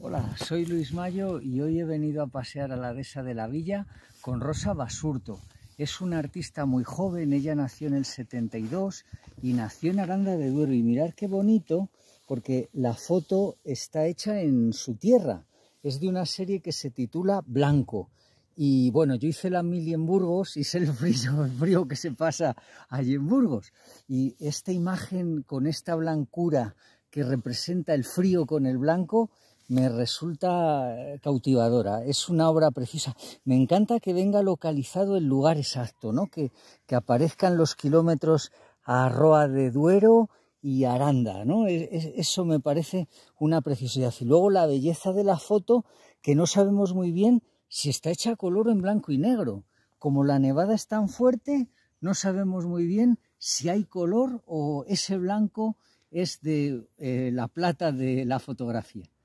Hola, soy Luis Mayo y hoy he venido a pasear a la dehesa de la villa con Rosa Basurto. Es una artista muy joven, ella nació en el 72 y nació en Aranda de Duero. Y mirad qué bonito, porque la foto está hecha en su tierra. Es de una serie que se titula Blanco. Y bueno, yo hice la mili en Burgos y sé el frío, frío que se pasa allí en Burgos. Y esta imagen con esta blancura que representa el frío con el blanco me resulta eh, cautivadora. Es una obra precisa. Me encanta que venga localizado el lugar exacto, ¿no? Que, aparezcan los kilómetros Arroa de Duero y Aranda, ¿no? E, eso me parece una preciosidad. Y luego la belleza de la foto, que no sabemos muy bien si está hecha a color en blanco y negro. Como la nevada es tan fuerte, no sabemos muy bien si hay color o ese blanco es de eh, la plata de la fotografía.